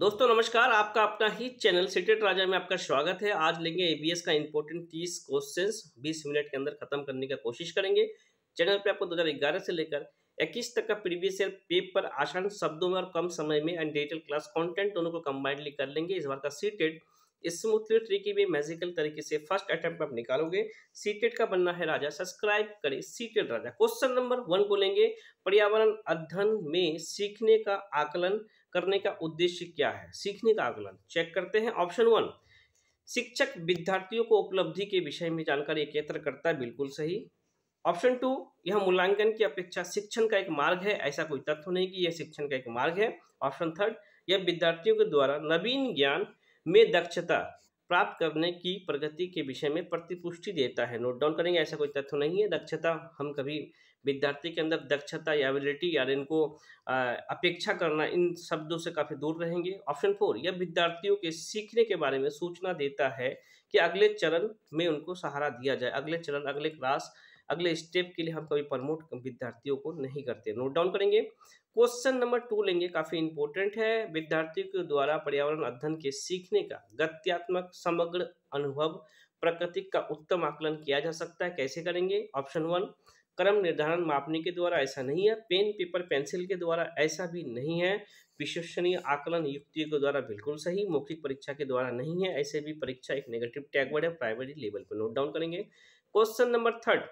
दोस्तों नमस्कार आपका अपना ही चैनल सिटेट राजा में आपका स्वागत है आज लेंगे एबीएस का इंपॉर्टेंट तीस क्वेश्चंस बीस मिनट के अंदर खत्म करने का कोशिश करेंगे चैनल पे आपको 2011 से लेकर 21 तक का प्रीवियस ईयर पेपर आसान शब्दों में और कम समय में एंड डिजिटल क्लास कंटेंट दोनों को कम्बाइंडली कर लेंगे इस बार का सीटेट स्मूथली तरीके में मैजिकल तरीके से फर्स्ट अटेम्प्ट आप निकालोगे सीटेट e का बनना है राजा सब्सक्राइब करें सीटेट e राजा क्वेश्चन नंबर वन को लेंगे पर्यावरण अध्ययन में सीखने का आकलन करने का उद्देश्य क्या है सीखने का आकलन चेक करते हैं ऑप्शन वन शिक्षक विद्यार्थियों को उपलब्धि के विषय में जानकारी एकत्र करता है बिल्कुल सही ऑप्शन टू यह मूल्यांकन की अपेक्षा शिक्षण का एक मार्ग है ऐसा कोई तथ्य नहीं कि यह शिक्षण का एक मार्ग है ऑप्शन थर्ड यह विद्यार्थियों के द्वारा नवीन ज्ञान में दक्षता प्राप्त करने की प्रगति के विषय में प्रतिपुष्टि देता है नोट डाउन करेंगे ऐसा कोई तथ्य नहीं है दक्षता हम कभी विद्यार्थी के अंदर दक्षता या एबिलिटी या इनको अपेक्षा करना इन शब्दों से काफ़ी दूर रहेंगे ऑप्शन फोर यह विद्यार्थियों के सीखने के बारे में सूचना देता है कि अगले चरण में उनको सहारा दिया जाए अगले चरण अगले क्लास अगले स्टेप के लिए हम कभी प्रमोट विद्यार्थियों को नहीं करते नोट डाउन करेंगे क्वेश्चन नंबर टू लेंगे काफ़ी इंपॉर्टेंट है विद्यार्थियों के द्वारा पर्यावरण अध्ययन के सीखने का गत्यात्मक समग्र अनुभव प्रकृति का उत्तम आकलन किया जा सकता है कैसे करेंगे ऑप्शन वन क्रम निर्धारण मापने के द्वारा ऐसा नहीं है पेन पेपर पेंसिल के द्वारा ऐसा भी नहीं है विश्वसनीय आकलन युक्तियों के द्वारा बिल्कुल सही मौखिक परीक्षा के द्वारा नहीं है ऐसे भी परीक्षा एक नेगेटिव टैगवर्ड है प्राइमरी लेवल पर नोट डाउन करेंगे क्वेश्चन नंबर थर्ड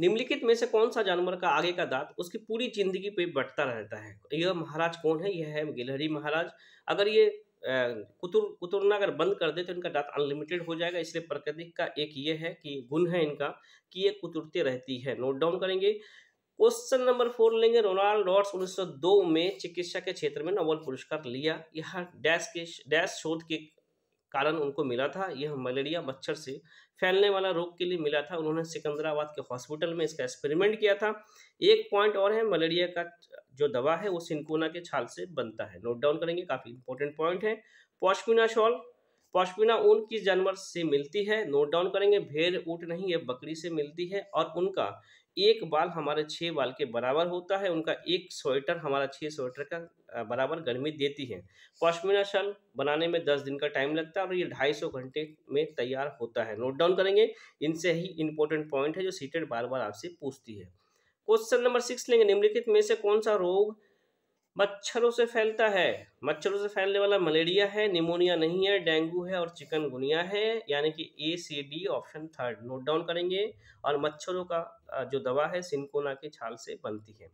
निम्नलिखित में से कौन सा जानवर का आगे का दांत उसकी पूरी जिंदगी पे बढ़ता रहता है यह महाराज कौन है यह है गिलहरी महाराज अगर ये कुतुर कुतुरना अगर बंद कर दे तो इनका डाटा अनलिमिटेड हो जाएगा इसलिए प्रकृति का एक ये है कि गुण है इनका कि ये कुतुरते रहती है नोट डाउन करेंगे क्वेश्चन नंबर फोर लेंगे रोनाल्ड रॉड्स 1902 में चिकित्सा के क्षेत्र में नोबल पुरस्कार लिया यह डैश के डैश शोध के कारण उनको मिला था यह मलेरिया मच्छर से फैलने वाला रोग के लिए मिला था उन्होंने सिकंदराबाद के हॉस्पिटल में इसका एक्सपेरिमेंट किया था एक पॉइंट और है मलेरिया का जो दवा है वो सिंकोना के छाल से बनता है नोट डाउन करेंगे काफ़ी इंपॉर्टेंट पॉइंट है पॉशमिना शॉल पॉशमिना ऊन किस जानवर से मिलती है नोट डाउन करेंगे भेड़ ऊट नहीं ये बकरी से मिलती है और उनका एक बाल हमारे छः बाल के बराबर होता है उनका एक स्वेटर हमारा छः स्वेटर का बराबर गर्मी देती है पश्मीना शल बनाने में दस दिन का टाइम लगता है और ये ढाई सौ घंटे में तैयार होता है नोट डाउन करेंगे इनसे ही इंपॉर्टेंट पॉइंट है जो सीटेड बार बार आपसे पूछती है क्वेश्चन नंबर सिक्स लेंगे निम्नलिखित में से कौन सा रोग मच्छरों से फैलता है मच्छरों से फैलने वाला मलेरिया है निमोनिया नहीं है डेंगू है और चिकनगुनिया है यानी कि A C D option third note down करेंगे और मच्छरों का जो दवा है सिंकोना के छाल से बनती है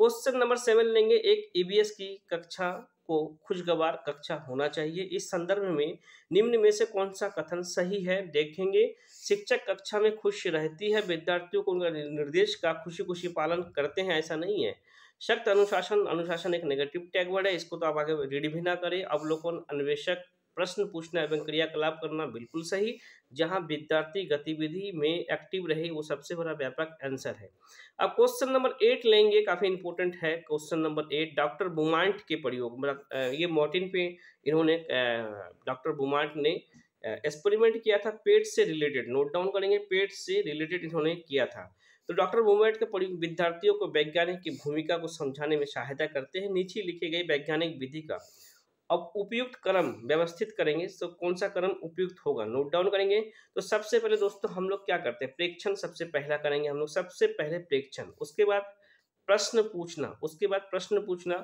क्वेश्चन नंबर सेवन लेंगे एक ईबीएस की कक्षा को खुशगवार कक्षा होना चाहिए इस संदर्भ में निम्न में से कौन सा कथन सही है देखेंगे शिक्षक कक्षा में खुश रहती है विद्यार्थियों को उनका निर्देश का खुशी खुशी पालन करते हैं ऐसा नहीं है सख्त अनुशासन अनुशासन एक नेगेटिव टैग वर्ड है इसको तो आप आगे रीड भी ना करें अवलोकन अन्वेषक प्रश्न पूछना एवं क्रियाकलाप करना बिल्कुल सही जहां विद्यार्थी गतिविधि में एक्टिव रहे वो सबसे बड़ा व्यापक आंसर है अब क्वेश्चन नंबर एट लेंगे काफी इंपॉर्टेंट है question number eight doctor Beaumont के प्रयोग मतलब ये मॉर्टिन पे इन्होंने डॉक्टर बुमांट ने एक्सपेरिमेंट किया था पेट से रिलेटेड नोट डाउन करेंगे पेट से रिलेटेड इन्होंने किया था तो डॉक्टर मोमेट के प्रयोग विद्यार्थियों को वैज्ञानिक की भूमिका को समझाने में सहायता करते हैं नीचे लिखे गए वैज्ञानिक विधि का अब उपयुक्त क्रम व्यवस्थित करेंगे तो कौन सा क्रम उपयुक्त होगा नोट डाउन करेंगे तो सबसे पहले दोस्तों हम लोग क्या करते हैं प्रेक्षण सबसे पहला करेंगे हम लोग सबसे पहले प्रेक्षण उसके बाद प्रश्न पूछना उसके बाद प्रश्न पूछना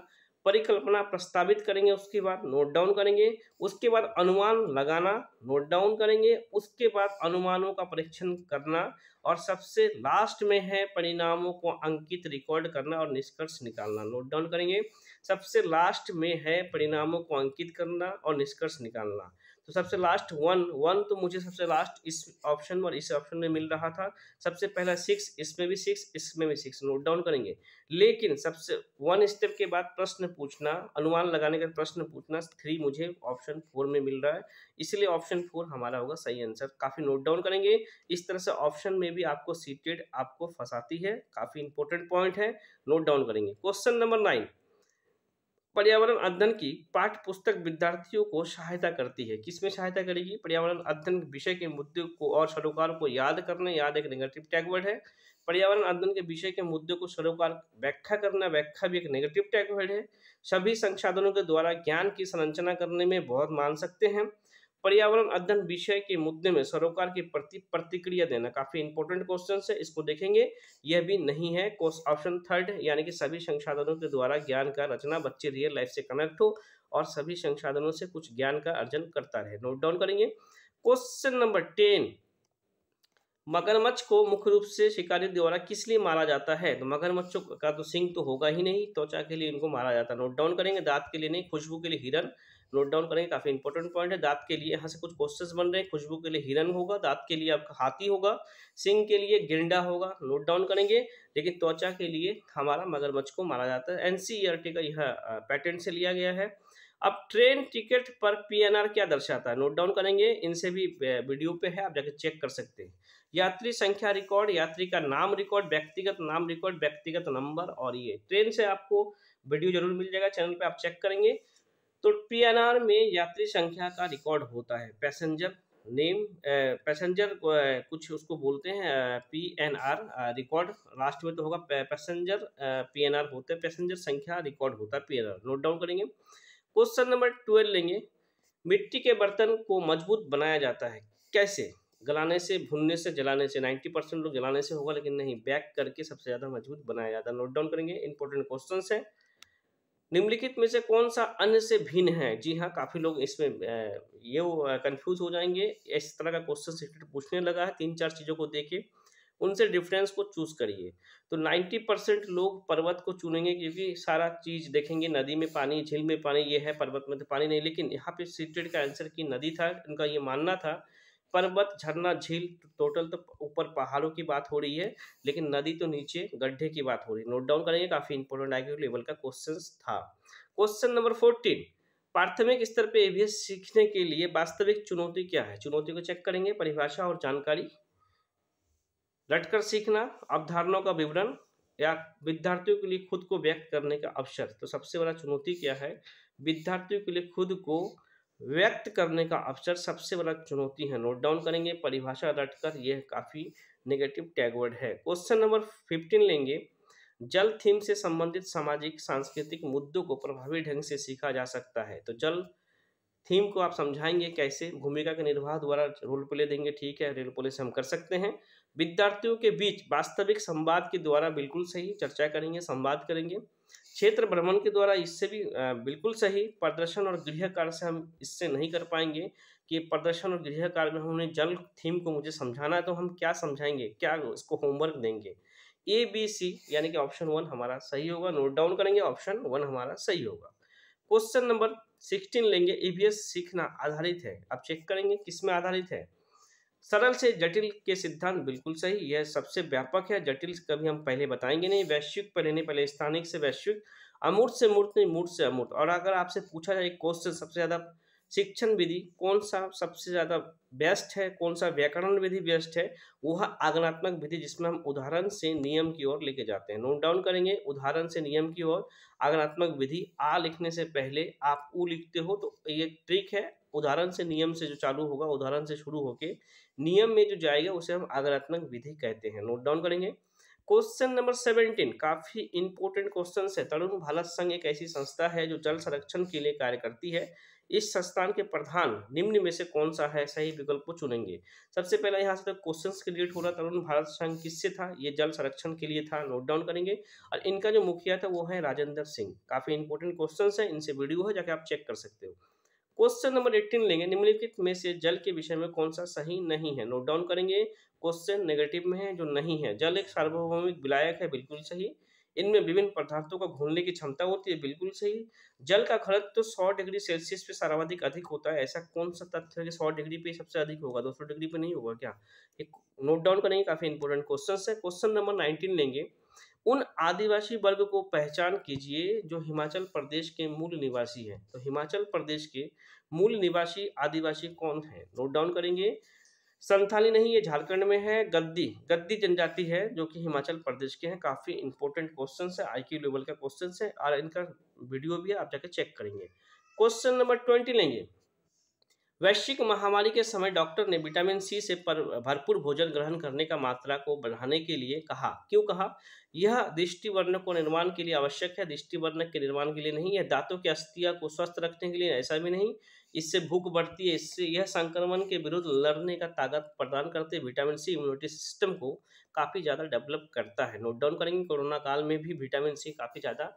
परिकल्पना प्रस्तावित करेंगे उसके बाद नोट डाउन करेंगे उसके बाद अनुमान लगाना नोट डाउन करेंगे उसके बाद अनुमानों का परीक्षण करना और सबसे लास्ट में है परिणामों को अंकित रिकॉर्ड करना और निष्कर्ष निकालना नोट डाउन करेंगे सबसे लास्ट में है परिणामों को अंकित करना और निष्कर्ष निकालना तो सबसे लास्ट वन वन तो मुझे सबसे लास्ट इस ऑप्शन में और इस ऑप्शन में मिल रहा था सबसे पहला सिक्स इसमें भी सिक्स इसमें भी सिक्स नोट डाउन करेंगे लेकिन सबसे वन स्टेप के बाद प्रश्न पूछना अनुमान लगाने का प्रश्न पूछना थ्री मुझे ऑप्शन फोर में मिल रहा है इसलिए ऑप्शन फोर हमारा होगा सही आंसर काफ़ी नोट डाउन करेंगे इस तरह से ऑप्शन में भी आपको सीटेड आपको फंसाती है काफ़ी इंपॉर्टेंट पॉइंट है नोट डाउन करेंगे क्वेश्चन नंबर नाइन पर्यावरण अध्ययन की पाठ्य पुस्तक विद्यार्थियों को सहायता करती है किसमें सहायता करेगी पर्यावरण अध्ययन विषय के मुद्दे को और सरोकार को याद करने याद एक नेगेटिव टैगवर्ड है पर्यावरण अध्ययन के विषय के मुद्दे को सरोकार व्याख्या करना व्याख्या भी एक नेगेटिव टैगवर्ड है सभी संसाधनों के द्वारा ज्ञान की संरचना करने में बहुत मान सकते हैं पर्यावरण अध्ययन विषय के मुद्दे में सरोकार की प्रति प्रतिक्रिया देना काफी इंपॉर्टेंट क्वेश्चन है इसको देखेंगे यह भी नहीं है ऑप्शन थर्ड यानी कि सभी संसाधनों के द्वारा ज्ञान का रचना बच्चे रियल लाइफ से कनेक्ट हो और सभी संसाधनों से कुछ ज्ञान का अर्जन करता रहे नोट डाउन करेंगे क्वेश्चन नंबर टेन मगरमच्छ को मुख्य रूप से शिकारियों द्वारा किस लिए मारा जाता है तो मगरमच्छों का तो सिंह तो होगा ही नहीं त्वचा के लिए इनको मारा जाता है नोट डाउन करेंगे दांत के लिए नहीं खुशबू के लिए हिरन नोट डाउन करेंगे काफ़ी इंपॉर्टेंट पॉइंट है दांत के लिए यहाँ से कुछ क्वेश्चन बन रहे हैं खुशबू के लिए हिरन होगा दांत के लिए आपका हाथी होगा सिंह के लिए गिंडा होगा नोट डाउन करेंगे लेकिन त्वचा के लिए हमारा मगरमच्छ को मारा जाता है एन e का यह पैटर्न से लिया गया है अब ट्रेन टिकट पर पीएनआर क्या दर्शाता है नोट डाउन करेंगे इनसे भी वीडियो पे है आप जाके चेक कर सकते हैं यात्री संख्या रिकॉर्ड यात्री का नाम रिकॉर्ड व्यक्तिगत नाम रिकॉर्ड व्यक्तिगत नंबर और ये ट्रेन से आपको वीडियो जरूर मिल जाएगा चैनल पे आप चेक करेंगे तो पीएनआर में यात्री संख्या का रिकॉर्ड होता है पैसेंजर नेम पैसेंजर कुछ उसको बोलते हैं P N R record last में तो होगा पैसेंजर पी एन आर होते हैं पैसेंजर संख्या रिकॉर्ड होता है P N R note down करेंगे क्वेश्चन नंबर ट्वेल्व लेंगे मिट्टी के बर्तन को मजबूत बनाया जाता है कैसे गलाने से भुनने से जलाने से 90 परसेंट लोग जलाने से होगा लेकिन नहीं बैक करके सबसे ज़्यादा मजबूत बनाया जाता है नोट डाउन करेंगे इंपॉर्टेंट क्वेश्चन है निम्नलिखित में से कौन सा अन्य से भिन्न है जी हाँ काफ़ी लोग इसमें ये कंफ्यूज हो जाएंगे इस तरह का क्वेश्चन पूछने लगा है तीन चार चीज़ों को देखिए उनसे डिफरेंस को चूज करिए तो 90 परसेंट लोग पर्वत को चुनेंगे क्योंकि सारा चीज देखेंगे नदी में पानी झील में पानी ये है पर्वत में तो पानी नहीं लेकिन यहाँ पे सीटेड का आंसर की नदी था उनका ये मानना था पर्वत झरना झील टोटल तो ऊपर पहाड़ों की बात हो रही है लेकिन नदी तो नीचे गड्ढे की बात हो रही है नोट डाउन करेंगे काफी इंपोर्टेंट आईक्यू लेवल का क्वेश्चन था क्वेश्चन नंबर फोर्टीन प्राथमिक स्तर पे एवीएस सीखने के लिए वास्तविक चुनौती क्या है चुनौती को चेक करेंगे परिभाषा और जानकारी रटकर सीखना अवधारणों का विवरण या विद्यार्थियों के लिए खुद को व्यक्त करने का अवसर तो सबसे बड़ा चुनौती क्या है विद्यार्थियों के लिए खुद को व्यक्त करने का अवसर सबसे बड़ा चुनौती है नोट डाउन करेंगे परिभाषा रट कर यह काफ़ी नेगेटिव टैगवर्ड है क्वेश्चन नंबर फिफ्टीन लेंगे जल थीम से संबंधित सामाजिक सांस्कृतिक मुद्दों को प्रभावी ढंग से सीखा जा सकता है तो जल थीम को आप समझाएंगे कैसे भूमिका के निर्वाह द्वारा रोल प्ले देंगे ठीक है रोल प्ले से हम कर सकते हैं विद्यार्थियों के बीच वास्तविक संवाद के द्वारा बिल्कुल सही चर्चा करेंगे संवाद करेंगे क्षेत्र भ्रमण के द्वारा इससे भी बिल्कुल सही प्रदर्शन और गृह कार्य से हम इससे नहीं कर पाएंगे कि प्रदर्शन और गृह कार्य में हमने जल थीम को मुझे समझाना है तो हम क्या समझाएंगे क्या इसको होमवर्क देंगे ए बी सी यानी कि ऑप्शन वन हमारा सही होगा नोट डाउन करेंगे ऑप्शन वन हमारा सही होगा क्वेश्चन नंबर सिक्सटीन लेंगे ई सीखना आधारित है आप चेक करेंगे किस में आधारित है सरल से जटिल के सिद्धांत बिल्कुल सही यह सबसे व्यापक है जटिल कभी हम पहले बताएंगे नहीं वैश्विक पर रहने पहले स्थानिक से वैश्विक अमूर्त से मूर्त नहीं मूर्त से अमूर्त और अगर आपसे पूछा जाए क्वेश्चन सबसे ज़्यादा शिक्षण विधि कौन सा सबसे ज़्यादा बेस्ट है कौन सा व्याकरण विधि बेस्ट है वह आगनात्मक विधि जिसमें हम उदाहरण से नियम की ओर लेके जाते हैं नोट डाउन करेंगे उदाहरण से नियम की ओर आगनात्मक विधि आ लिखने से पहले आप ऊ लिखते हो तो ये ट्रिक है उदाहरण से नियम से जो चालू होगा उदाहरण से शुरू होके नियम में जो जाएगा उसे हम आगरात्मक विधि कहते हैं नोट डाउन करेंगे क्वेश्चन नंबर सेवनटीन काफी इंपोर्टेंट क्वेश्चन है तरुण भारत संघ एक ऐसी संस्था है जो जल संरक्षण के लिए कार्य करती है इस संस्थान के प्रधान निम्न में से कौन सा है सही विकल्प को चुनेंगे सबसे पहला यहाँ से क्वेश्चन तो क्रिएट हो रहा तरुण भारत संघ किससे था ये जल संरक्षण के लिए था नोट डाउन करेंगे और इनका जो मुखिया था वो है राजेंद्र सिंह काफी इंपोर्टेंट क्वेश्चन है इनसे वीडियो है जाके आप चेक कर सकते हो क्वेश्चन नंबर एट्टीन लेंगे निम्नलिखित में से जल के विषय में कौन सा सही नहीं है नोट डाउन करेंगे क्वेश्चन नेगेटिव में है जो नहीं है जल एक सार्वभौमिक विलायक है बिल्कुल सही इनमें विभिन्न पदार्थों को घूमने की क्षमता होती है बिल्कुल सही जल का खड़त तो 100 डिग्री सेल्सियस पे सर्वाधिक अधिक होता है ऐसा कौन सा तथ्य है कि 100 डिग्री पे सबसे अधिक होगा 200 डिग्री पे नहीं होगा क्या एक नोट डाउन करेंगे काफी इंपॉर्टेंट क्वेश्चन है क्वेश्चन नंबर 19 लेंगे उन आदिवासी वर्ग को पहचान कीजिए जो हिमाचल प्रदेश के मूल निवासी हैं तो हिमाचल प्रदेश के मूल निवासी आदिवासी कौन हैं नोट डाउन करेंगे संथाली नहीं ये झारखंड में है गद्दी गद्दी जनजाति है जो कि हिमाचल प्रदेश के हैं काफ़ी इंपॉर्टेंट क्वेश्चन है आई लेवल का क्वेश्चन है और इनका वीडियो भी है आप जाके चेक करेंगे क्वेश्चन नंबर ट्वेंटी लेंगे वैश्विक महामारी के समय डॉक्टर ने विटामिन सी से पर भरपूर भोजन ग्रहण करने का मात्रा को बढ़ाने के लिए कहा क्यों कहा यह दृष्टिवर्ण को निर्माण के लिए आवश्यक है दृष्टिवर्ण के निर्माण के लिए नहीं यह दांतों की अस्थिया को स्वस्थ रखने के लिए ऐसा भी नहीं इससे भूख बढ़ती है इससे यह संक्रमण के विरुद्ध लड़ने का ताकत प्रदान करते विटामिन सी इम्यूनिटी सिस्टम को काफ़ी ज़्यादा डेवलप करता है नोट डाउन करेंगे कोरोना काल में भी विटामिन सी काफ़ी ज़्यादा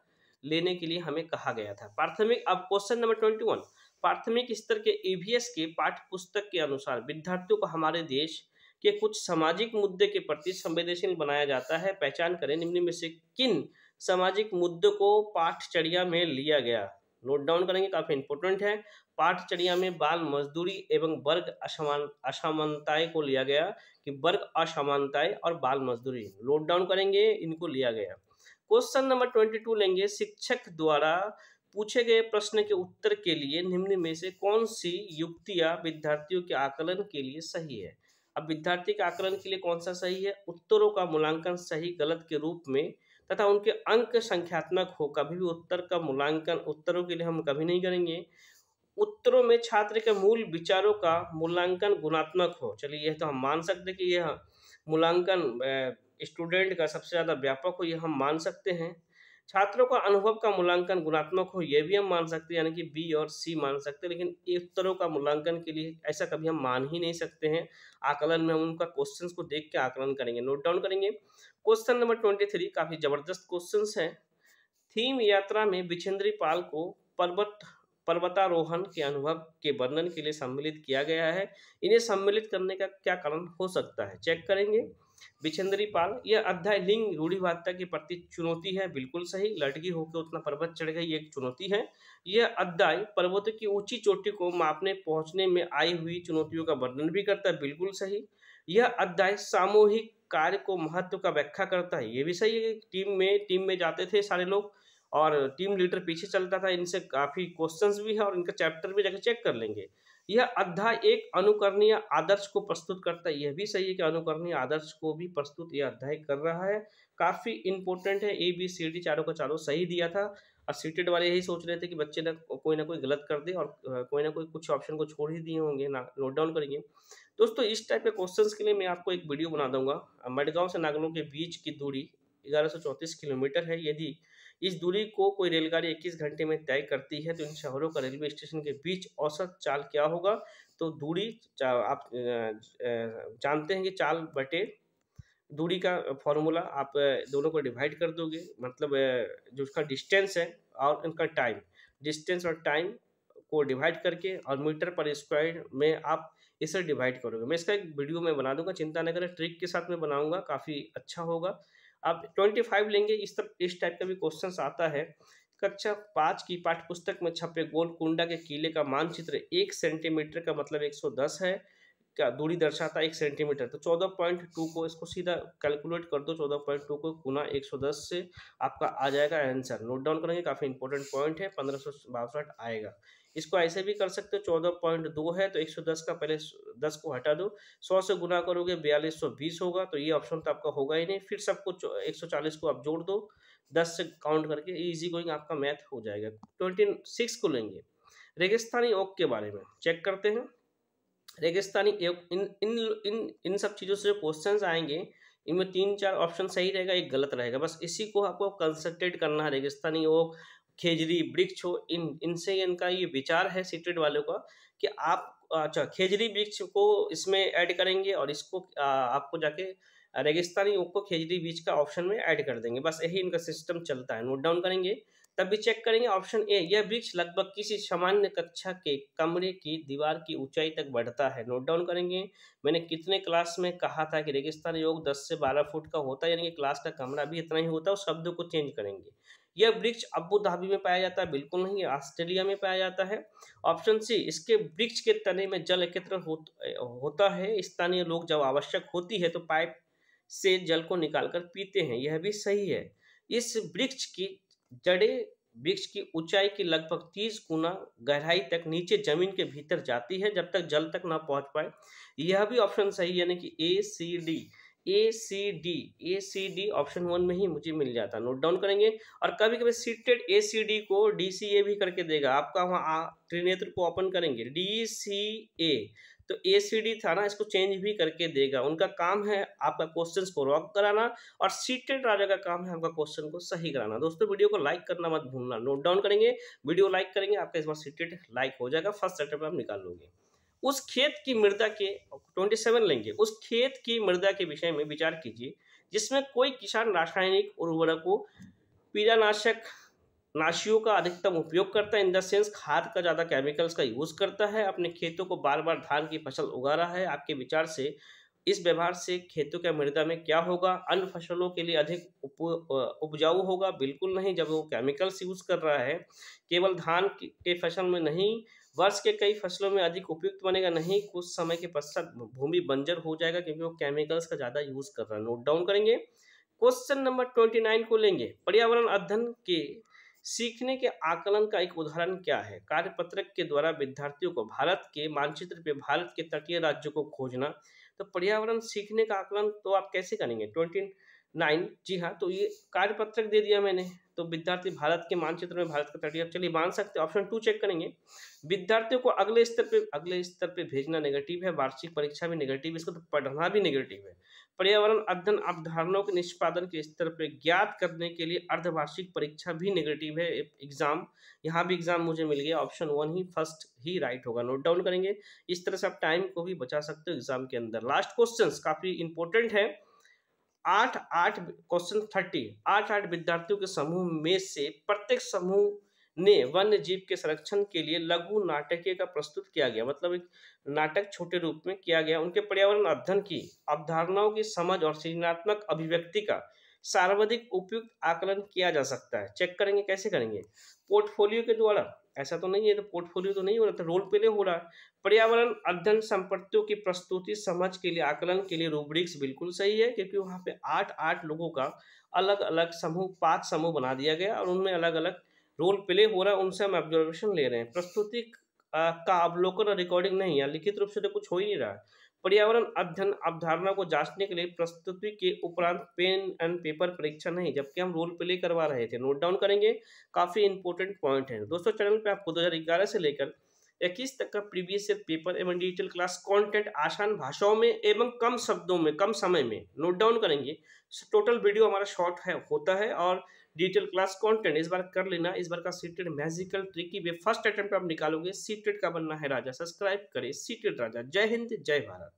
लेने के लिए हमें कहा गया था प्राथमिक अब क्वेश्चन नंबर ट्वेंटी वन प्राथमिक स्तर के ईवीएस e के पाठ्य पुस्तक के अनुसार विद्यार्थियों को हमारे देश के कुछ सामाजिक मुद्दे के प्रति संवेदनशील बनाया जाता है पहचान करें निम्न में से किन सामाजिक मुद्दे को पाठचर्या में लिया गया नोट डाउन करेंगे काफ़ी इंपोर्टेंट है पाठचर्या में बाल मजदूरी एवं वर्ग असमान असमानताएं को लिया गया कि वर्ग असमानताएं और बाल मजदूरी नोट डाउन करेंगे इनको लिया गया क्वेश्चन नंबर ट्वेंटी टू लेंगे शिक्षक द्वारा पूछे गए प्रश्न के उत्तर के लिए निम्न में से कौन सी युक्तियां विद्यार्थियों के आकलन के लिए सही है अब विद्यार्थी के आकलन के लिए कौन सा सही है उत्तरों का मूल्यांकन सही गलत के रूप में तथा उनके अंक संख्यात्मक हो कभी भी उत्तर का मूल्यांकन उत्तरों के लिए हम कभी नहीं करेंगे उत्तरों में छात्र के मूल विचारों का मूल्यांकन गुणात्मक हो चलिए यह तो हम मान सकते कि यह मूल्यांकन स्टूडेंट का सबसे ज़्यादा व्यापक हो यह हम मान सकते हैं छात्रों का अनुभव का मूल्यांकन गुणात्मक हो यह भी हम मान सकते हैं यानी कि बी और सी मान सकते हैं लेकिन उत्तरों का मूल्यांकन के लिए ऐसा कभी हम मान ही नहीं सकते हैं आकलन में हम उनका क्वेश्चन को देख के आकलन करेंगे नोट डाउन करेंगे क्वेश्चन नंबर ट्वेंटी थ्री काफ़ी ज़बरदस्त क्वेश्चन है थीम यात्रा में बिछेंद्री पाल को पर्वत पर्वतारोहण के अनुभव के वर्णन के लिए सम्मिलित किया गया है इन्हें सम्मिलित करने का क्या कारण हो सकता है चेक करेंगे बिछेंद्री पाल यह अध्याय लिंग रूढ़िवादता के प्रति चुनौती है बिल्कुल सही लड़की होकर उतना पर्वत चढ़ गई एक चुनौती है यह अध्याय पर्वत की ऊंची चोटी को मापने पहुंचने में आई हुई चुनौतियों का वर्णन भी करता है बिल्कुल सही यह अध्याय सामूहिक कार्य को महत्व का व्याख्या करता है ये भी सही है टीम में टीम में जाते थे सारे लोग और टीम लीडर पीछे चलता था इनसे काफ़ी क्वेश्चंस भी है और इनका चैप्टर भी जाकर चेक कर लेंगे यह अध्याय एक अनुकरणीय आदर्श को प्रस्तुत करता है यह भी सही है कि अनुकरणीय आदर्श को भी प्रस्तुत यह अध्याय कर रहा है काफ़ी इंपॉर्टेंट है ए बी सी डी चारों का चारों सही दिया था और सीटेड वाले यही सोच रहे थे कि बच्चे ना कोई ना कोई गलत कर दे और कोई ना कोई कुछ ऑप्शन को छोड़ ही दिए होंगे ना नोट डाउन करेंगे दोस्तों इस टाइप के क्वेश्चन के लिए मैं आपको एक वीडियो बना दूंगा मडगांव से नागलों के बीच की दूरी ग्यारह किलोमीटर है यदि इस दूरी को कोई रेलगाड़ी इक्कीस घंटे में तय करती है तो इन शहरों का रेलवे स्टेशन के बीच औसत चाल क्या होगा तो दूरी आप जानते हैं कि चाल बटे दूरी का फॉर्मूला आप दोनों को डिवाइड कर दोगे मतलब जो उसका डिस्टेंस है और उनका टाइम डिस्टेंस और टाइम को डिवाइड करके और मीटर पर स्क्वायर में आप इसे डिवाइड करोगे मैं इसका एक वीडियो में बना दूंगा चिंता न करें ट्रिक के साथ मैं बनाऊंगा काफ़ी अच्छा होगा आप ट्वेंटी फाइव लेंगे इस तरह इस टाइप का भी क्वेश्चन आता है कक्षा पाँच की पाठ्यपुस्तक में छपे गोलकुंडा के किले का मानचित्र एक सेंटीमीटर का मतलब 110 है क्या दूरी दर्शाता है एक सेंटीमीटर तो चौदह पॉइंट टू को इसको सीधा कैलकुलेट कर दो चौदह पॉइंट टू को गुना एक सौ दस से आपका आ जाएगा आंसर नोट डाउन करेंगे काफ़ी इंपॉर्टेंट पॉइंट है पंद्रह सौ बासठ आएगा इसको ऐसे भी कर सकते हो चौदह पॉइंट दो है तो एक सौ दस का पहले दस को हटा दो सौ से गुना करोगे बयालीस सौ बीस होगा तो ये ऑप्शन तो आपका होगा ही नहीं फिर सब कुछ एक सौ चालीस को आप जोड़ दो दस से काउंट करके ईजी गोइंग आपका मैथ हो जाएगा ट्वेंटी सिक्स को लेंगे रेगिस्तानी ओक के बारे में चेक करते हैं रेगिस्तानी इन इन इन इन सब चीज़ों से जो क्वेश्चन आएंगे इनमें तीन चार ऑप्शन सही रहेगा एक गलत रहेगा बस इसी को आपको कंसनट्रेट करना है रेगिस्तानी ओक खेजरी वृक्ष हो इन इनसे इनका ये विचार है सीटेड वालों का कि आप अच्छा खेजरी वृक्ष को इसमें ऐड करेंगे और इसको आ, आपको जाके रेगिस्तानी ओक को खेजरी बीच का ऑप्शन में ऐड कर देंगे बस यही इनका सिस्टम चलता है नोट डाउन करेंगे तब भी चेक करेंगे ऑप्शन ए यह वृक्ष लगभग किसी सामान्य कक्षा के कमरे की दीवार की ऊंचाई तक बढ़ता है नोट डाउन करेंगे मैंने कितने क्लास में कहा था कि रेगिस्तान योग 10 से 12 फुट का होता है यानी कि क्लास का कमरा भी इतना ही होता है और शब्द को चेंज करेंगे यह वृक्ष अबू धाबी में पाया जाता है बिल्कुल नहीं ऑस्ट्रेलिया में पाया जाता है ऑप्शन सी इसके वृक्ष के तने में जल एकत्र होता है स्थानीय लोग जब आवश्यक होती है तो पाइप से जल को निकाल पीते हैं यह भी सही है इस वृक्ष की जड़े वृक्ष की ऊंचाई की लगभग तीस गुना गहराई तक नीचे जमीन के भीतर जाती है जब तक जल तक ना पहुंच पाए यह भी ऑप्शन सही यानी कि A C D A C D A C D option one में ही मुझे मिल जाता नोट डाउन करेंगे और कभी कभी सीटेड ए सी डी को डी सी ए भी करके देगा आपका वहाँ त्रिनेत्र को ओपन करेंगे डी सी ए तो ए सी डी ना इसको चेंज भी करके देगा उनका काम है आपका क्वेश्चन को रॉक कराना और सीटेड राजा का काम है आपका क्वेश्चन को सही कराना दोस्तों वीडियो को लाइक करना मत भूलना नोट डाउन करेंगे वीडियो लाइक करेंगे आपका इस बार सीटेड लाइक हो जाएगा फर्स्ट सेटर पर आप निकाल लोगे उस खेत की मृदा के सेवन लेंगे उस खेत की मृदा के विषय में विचार कीजिए जिसमें कोई किसान रासायनिक उर्वरकों पीड़ानाशक नाशियों का अधिकतम उपयोग करता है इन द सेंस खाद का ज़्यादा केमिकल्स का यूज़ करता है अपने खेतों को बार बार धान की फसल उगा रहा है आपके विचार से इस व्यवहार से खेतों के मृदा में क्या होगा अन्य फसलों के लिए अधिक उप, उपजाऊ होगा बिल्कुल नहीं जब वो केमिकल्स यूज़ कर रहा है केवल धान के फसल में नहीं वर्ष के कई फसलों में अधिक उपयुक्त बनेगा नहीं कुछ समय के पश्चात भूमि बंजर हो जाएगा क्योंकि वो केमिकल्स का ज़्यादा यूज़ कर रहा है नोट डाउन करेंगे क्वेश्चन नंबर ट्वेंटी नाइन को लेंगे पर्यावरण अध्ययन के सीखने के आकलन का एक उदाहरण क्या है कार्यपत्रक के द्वारा विद्यार्थियों को भारत के मानचित्र पे भारत के तटीय राज्यों को खोजना तो पर्यावरण सीखने का आकलन तो आप कैसे करेंगे ट्वेंटी नाइन जी हाँ तो ये कार्यपत्रक दे दिया मैंने तो विद्यार्थी भारत के मानचित्र में भारत का तटीय चलिए मान सकते हैं ऑप्शन टू चेक करेंगे विद्यार्थियों को अगले स्तर पे अगले स्तर पे भेजना नेगेटिव है वार्षिक परीक्षा भी नेगेटिव है इसका तो पढ़ना भी नेगेटिव है पर्यावरण अध्ययन अवधारणों के निष्पादन के स्तर पर ज्ञात करने के लिए अर्धवार्षिक परीक्षा भी नेगेटिव है एग्जाम यहाँ भी एग्जाम मुझे मिल गया ऑप्शन वन ही फर्स्ट ही राइट होगा नोट डाउन करेंगे इस तरह से आप टाइम को भी बचा सकते हो एग्जाम के अंदर लास्ट क्वेश्चन काफ़ी इंपॉर्टेंट है आठ आठ क्वेश्चन थर्टी आठ आठ विद्यार्थियों के समूह में से प्रत्येक समूह ने वन्य जीव के संरक्षण के लिए लघु नाटकीय का प्रस्तुत किया गया मतलब एक नाटक छोटे रूप में किया गया उनके पर्यावरण अध्ययन की अवधारणाओं की समझ और सृजनात्मक अभिव्यक्ति का सर्वाधिक उपयुक्त आकलन किया जा सकता है चेक करेंगे कैसे करेंगे पोर्टफोलियो के द्वारा ऐसा तो नहीं है तो पोर्टफोलियो तो नहीं हो रहा था रोल प्ले हो रहा है पर्यावरण अध्ययन संपत्तियों की प्रस्तुति समझ के लिए आकलन के लिए रूब्रिक्स बिल्कुल सही है क्योंकि वहाँ पे आठ आठ लोगों का अलग अलग समूह पांच समूह बना दिया गया और उनमें अलग अलग रोल प्ले हो रहा है उनसे हम ऑब्जर्वेशन ले रहे हैं प्रस्तुति का अवलोकन और रिकॉर्डिंग नहीं है लिखित रूप से तो कुछ हो ही नहीं रहा पर्यावरण अध्ययन अवधारणा को जांचने के लिए प्रस्तुति के उपरांत पेन एंड पेपर परीक्षा नहीं जबकि हम रोल प्ले करवा रहे थे नोट डाउन करेंगे काफ़ी इंपॉर्टेंट पॉइंट है दोस्तों चैनल पे आपको 2011 से लेकर इक्कीस तक का प्रीवियस ईयर पेपर एवं डिजिटल क्लास कंटेंट आसान भाषाओं में एवं कम शब्दों में कम समय में नोट डाउन करेंगे टोटल वीडियो हमारा शॉर्ट है होता है और डिटेल क्लास कंटेंट इस बार कर लेना इस बार का CTET magical tricky way first attempt आप निकालोगे सीटेड का बनना है राजा सब्सक्राइब करें सीटेड राजा जय हिंद जय भारत